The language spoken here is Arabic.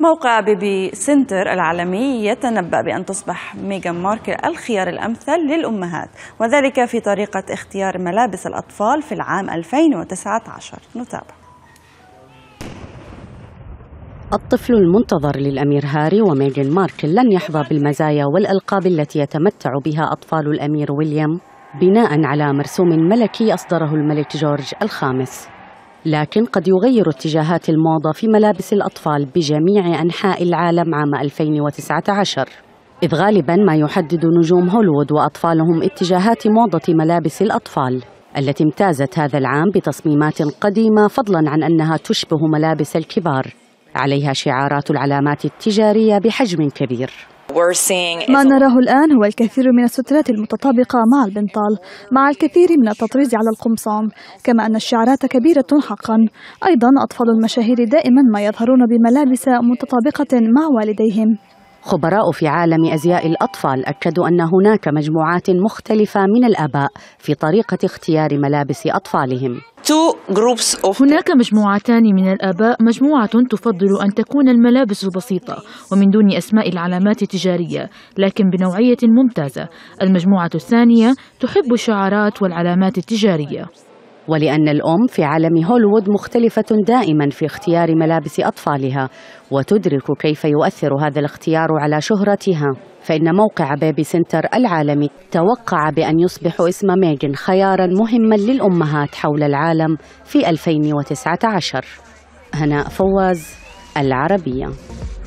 موقع بيبي سنتر العالمي يتنبأ بأن تصبح ميغان ماركل الخيار الأمثل للأمهات وذلك في طريقة اختيار ملابس الأطفال في العام 2019 نتابع الطفل المنتظر للأمير هاري وميغان ماركل لن يحظى بالمزايا والألقاب التي يتمتع بها أطفال الأمير ويليام بناء على مرسوم ملكي أصدره الملك جورج الخامس لكن قد يغير اتجاهات الموضة في ملابس الأطفال بجميع أنحاء العالم عام 2019 إذ غالبا ما يحدد نجوم هوليوود وأطفالهم اتجاهات موضة ملابس الأطفال التي امتازت هذا العام بتصميمات قديمة فضلا عن أنها تشبه ملابس الكبار عليها شعارات العلامات التجارية بحجم كبير ما نراه الآن هو الكثير من السترات المتطابقة مع البنطال مع الكثير من التطريز على القمصان كما أن الشعرات كبيرة حقا أيضا أطفال المشاهير دائما ما يظهرون بملابس متطابقة مع والديهم خبراء في عالم ازياء الاطفال اكدوا ان هناك مجموعات مختلفه من الاباء في طريقه اختيار ملابس اطفالهم هناك مجموعتان من الآباء مجموعة تفضل أن تكون الملابس بسيطة ومن دون أسماء العلامات التجارية لكن بنوعية ممتازة المجموعة الثانية تحب الشعارات والعلامات التجارية ولأن الأم في عالم هوليوود مختلفة دائما في اختيار ملابس أطفالها وتدرك كيف يؤثر هذا الاختيار على شهرتها فإن موقع بيبي سنتر العالمي توقع بأن يصبح اسم ميغن خيارا مهما للأمهات حول العالم في 2019 هناء فواز العربية